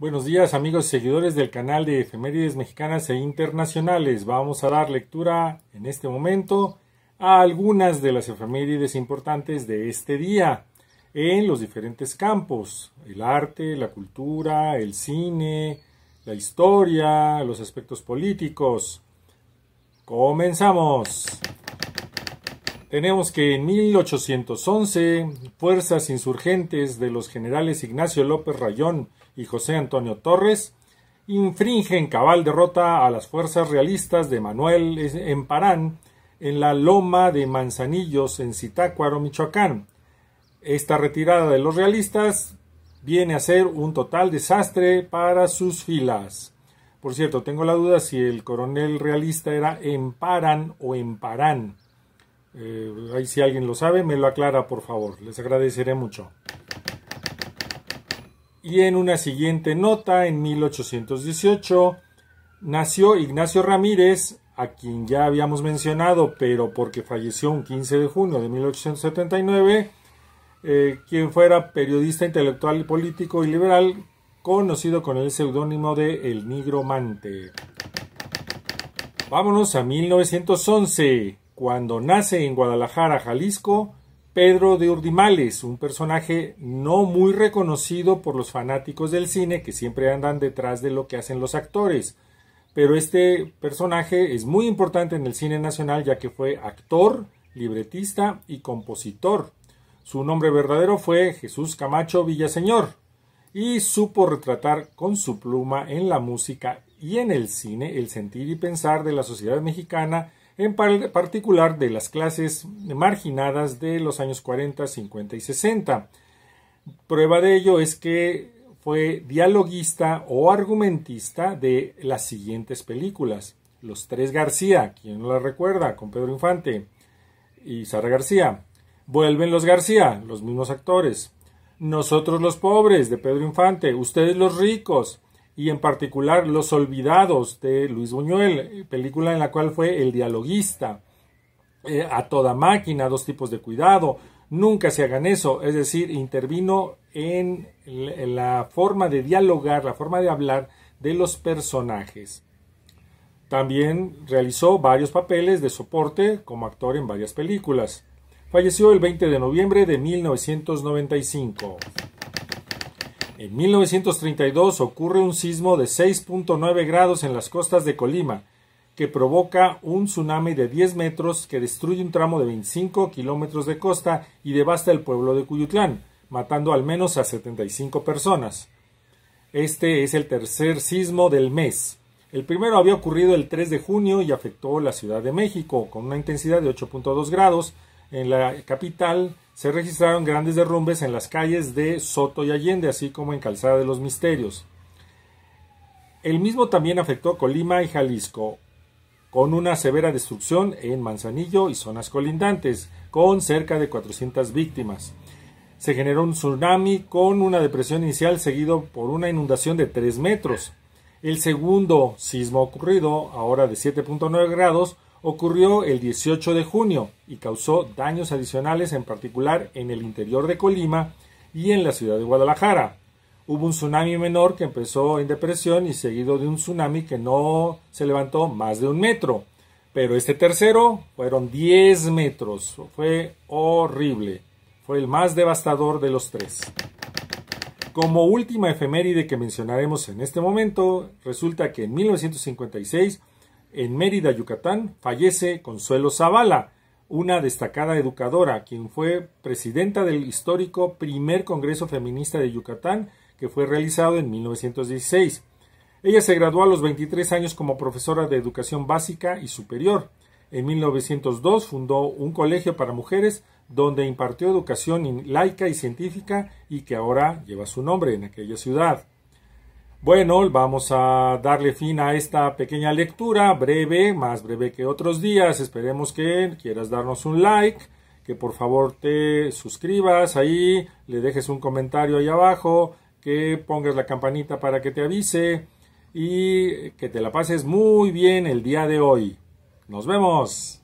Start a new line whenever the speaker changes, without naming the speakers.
Buenos días amigos y seguidores del canal de efemérides mexicanas e internacionales. Vamos a dar lectura en este momento a algunas de las efemérides importantes de este día en los diferentes campos. El arte, la cultura, el cine, la historia, los aspectos políticos. Comenzamos. Tenemos que en 1811 fuerzas insurgentes de los generales Ignacio López Rayón y José Antonio Torres infringen cabal derrota a las fuerzas realistas de Manuel Emparán en la loma de Manzanillos en Zitácuaro, Michoacán. Esta retirada de los realistas viene a ser un total desastre para sus filas. Por cierto, tengo la duda si el coronel realista era Emparán o Emparán. Eh, ahí si alguien lo sabe, me lo aclara por favor. Les agradeceré mucho. Y en una siguiente nota, en 1818, nació Ignacio Ramírez, a quien ya habíamos mencionado, pero porque falleció un 15 de junio de 1879, eh, quien fuera periodista intelectual, político y liberal, conocido con el seudónimo de El Nigromante. Vámonos a 1911 cuando nace en Guadalajara, Jalisco, Pedro de Urdimales, un personaje no muy reconocido por los fanáticos del cine que siempre andan detrás de lo que hacen los actores. Pero este personaje es muy importante en el cine nacional ya que fue actor, libretista y compositor. Su nombre verdadero fue Jesús Camacho Villaseñor y supo retratar con su pluma en la música y en el cine el sentir y pensar de la sociedad mexicana en particular de las clases marginadas de los años 40, 50 y 60. Prueba de ello es que fue dialoguista o argumentista de las siguientes películas. Los Tres García, quien no la recuerda, con Pedro Infante y Sara García. Vuelven los García, los mismos actores. Nosotros los pobres, de Pedro Infante. Ustedes los ricos, y en particular Los Olvidados de Luis Buñuel, película en la cual fue el dialoguista, eh, a toda máquina, dos tipos de cuidado, nunca se hagan eso, es decir, intervino en la forma de dialogar, la forma de hablar de los personajes. También realizó varios papeles de soporte como actor en varias películas. Falleció el 20 de noviembre de 1995. En 1932 ocurre un sismo de 6.9 grados en las costas de Colima, que provoca un tsunami de 10 metros que destruye un tramo de 25 kilómetros de costa y devasta el pueblo de Cuyutlán, matando al menos a 75 personas. Este es el tercer sismo del mes. El primero había ocurrido el 3 de junio y afectó la Ciudad de México con una intensidad de 8.2 grados en la capital se registraron grandes derrumbes en las calles de Soto y Allende, así como en Calzada de los Misterios. El mismo también afectó Colima y Jalisco, con una severa destrucción en Manzanillo y zonas colindantes, con cerca de 400 víctimas. Se generó un tsunami con una depresión inicial seguido por una inundación de 3 metros. El segundo sismo ocurrido, ahora de 7.9 grados, ocurrió el 18 de junio y causó daños adicionales en particular en el interior de Colima y en la ciudad de Guadalajara. Hubo un tsunami menor que empezó en depresión y seguido de un tsunami que no se levantó más de un metro. Pero este tercero fueron 10 metros. Fue horrible. Fue el más devastador de los tres. Como última efeméride que mencionaremos en este momento, resulta que en 1956 en Mérida, Yucatán, fallece Consuelo Zavala, una destacada educadora, quien fue presidenta del histórico primer Congreso Feminista de Yucatán, que fue realizado en 1916. Ella se graduó a los 23 años como profesora de educación básica y superior. En 1902 fundó un colegio para mujeres donde impartió educación laica y científica y que ahora lleva su nombre en aquella ciudad. Bueno, vamos a darle fin a esta pequeña lectura, breve, más breve que otros días. Esperemos que quieras darnos un like, que por favor te suscribas ahí, le dejes un comentario ahí abajo, que pongas la campanita para que te avise y que te la pases muy bien el día de hoy. Nos vemos.